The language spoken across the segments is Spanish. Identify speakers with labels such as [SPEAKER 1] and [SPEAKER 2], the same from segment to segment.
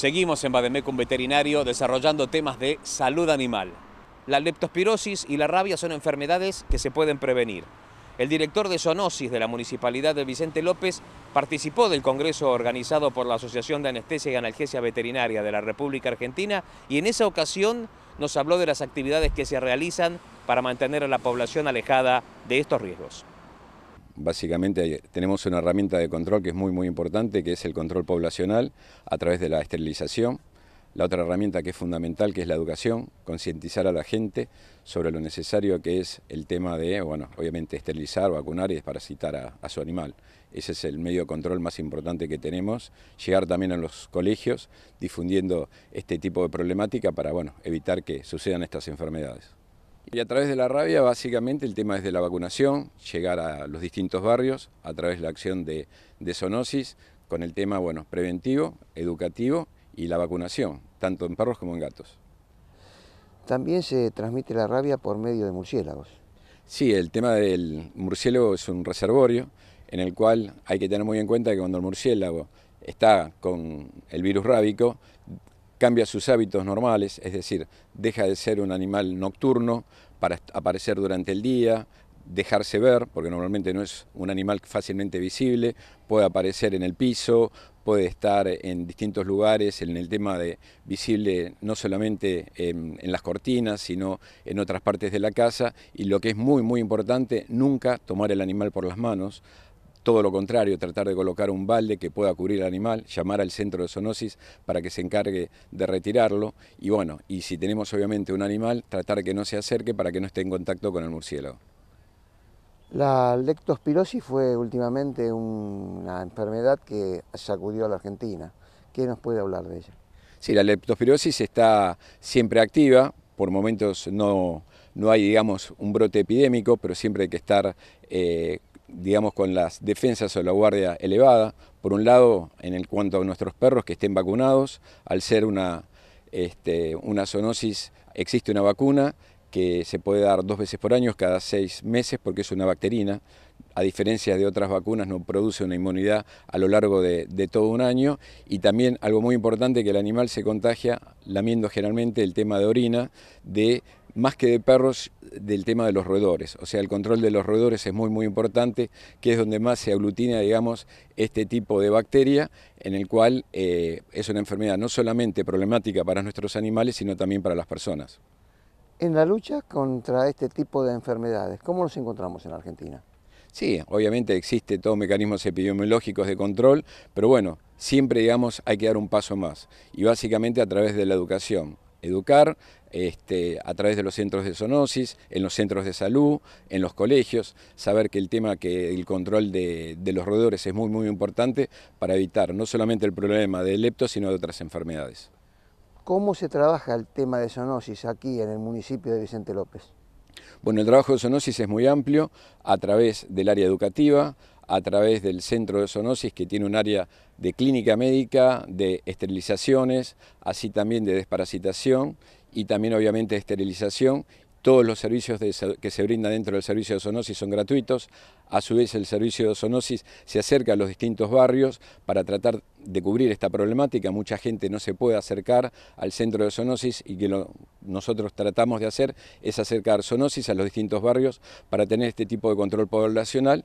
[SPEAKER 1] Seguimos en Bademecum Veterinario desarrollando temas de salud animal. La leptospirosis y la rabia son enfermedades que se pueden prevenir. El director de zoonosis de la Municipalidad de Vicente López participó del congreso organizado por la Asociación de Anestesia y Analgesia Veterinaria de la República Argentina y en esa ocasión nos habló de las actividades que se realizan para mantener a la población alejada de estos riesgos.
[SPEAKER 2] Básicamente eh, tenemos una herramienta de control que es muy muy importante, que es el control poblacional a través de la esterilización. La otra herramienta que es fundamental, que es la educación, concientizar a la gente sobre lo necesario que es el tema de, bueno, obviamente esterilizar, vacunar y desparasitar a, a, su animal. Ese es el medio de control más importante que tenemos. Llegar también a los colegios difundiendo este tipo de problemática para, bueno, evitar que sucedan estas enfermedades. Y a través de la rabia, básicamente, el tema es de la vacunación, llegar a los distintos barrios a través de la acción de, zoonosis con el tema bueno, preventivo, educativo y la vacunación, tanto en perros como en gatos.
[SPEAKER 3] También se transmite la rabia por medio de
[SPEAKER 2] murciélagos. Sí, el tema del murciélago es un reservorio en el cual hay que tener muy en cuenta que cuando el murciélago está con el virus rábico, cambia sus hábitos normales, es decir, deja de ser un animal nocturno para aparecer durante el día, dejarse ver, porque normalmente no es un animal fácilmente visible, puede aparecer en el piso, puede estar en distintos lugares, en el tema de visible no solamente en, las cortinas, sino en otras partes de la casa, y lo que es muy, muy importante, nunca tomar el animal por las manos, todo lo contrario, tratar de colocar un balde que pueda cubrir al animal, llamar al centro de zoonosis para que se encargue de retirarlo y bueno, y si tenemos obviamente un animal, tratar que no se acerque para que no esté en contacto con el murciélago.
[SPEAKER 3] La leptospirosis fue últimamente una enfermedad que sacudió a la Argentina. ¿Qué nos puede hablar de ella?
[SPEAKER 2] Sí, la leptospirosis está siempre activa, por momentos no, no hay, digamos, un brote epidémico, pero siempre hay que estar eh, digamos, con las defensas o la guardia elevada. Por un lado, en el cuanto a nuestros perros que estén vacunados, al ser una, este, una zoonosis existe una vacuna que se puede dar dos veces por año, cada seis meses, porque es una bacterina. A diferencia de otras vacunas, no produce una inmunidad a lo largo de, de todo un año. Y también algo muy importante, que el animal se contagia lamiendo generalmente el tema de orina de más que de perros, del tema de los roedores. O sea, el control de los roedores es muy, muy importante, que es donde más se aglutina, digamos, este tipo de bacteria, en el cual eh, es una enfermedad no solamente problemática para nuestros animales, sino también para las personas.
[SPEAKER 3] En la lucha contra este tipo de enfermedades, ¿cómo nos encontramos en Argentina?
[SPEAKER 2] Sí, obviamente existe todo mecanismos epidemiológicos de control, pero bueno, siempre, digamos, hay que dar un paso más, y básicamente a través de la educación educar este, a través de los centros de zoonosis, en los centros de salud, en los colegios, saber que el tema que el control de, de los roedores es muy muy importante para evitar no solamente el problema de lepto, sino de otras enfermedades.
[SPEAKER 3] ¿Cómo se trabaja el tema de zoonosis aquí en el municipio de Vicente López?
[SPEAKER 2] Bueno, el trabajo de zoonosis es muy amplio a través del área educativa, a través del Centro de Zoonosis, que tiene un área de clínica médica, de esterilizaciones, así también de desparasitación y también obviamente de esterilización. Todos los servicios que se brindan dentro del servicio de zoonosis son gratuitos. A su vez, el servicio de zoonosis se acerca a los distintos barrios para tratar de cubrir esta problemática. Mucha gente no se puede acercar al centro de zoonosis y que lo, nosotros tratamos de hacer es acercar zoonosis a los distintos barrios para tener este tipo de control poblacional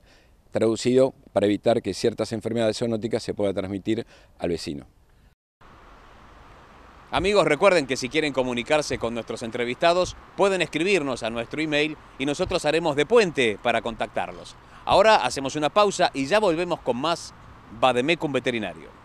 [SPEAKER 2] traducido para evitar que ciertas enfermedades zoonóticas se puedan transmitir al vecino.
[SPEAKER 1] Amigos, recuerden que si quieren comunicarse con nuestros entrevistados, pueden escribirnos a nuestro email y nosotros haremos de puente para contactarlos. Ahora hacemos una pausa y ya volvemos con más Bademecum Veterinario.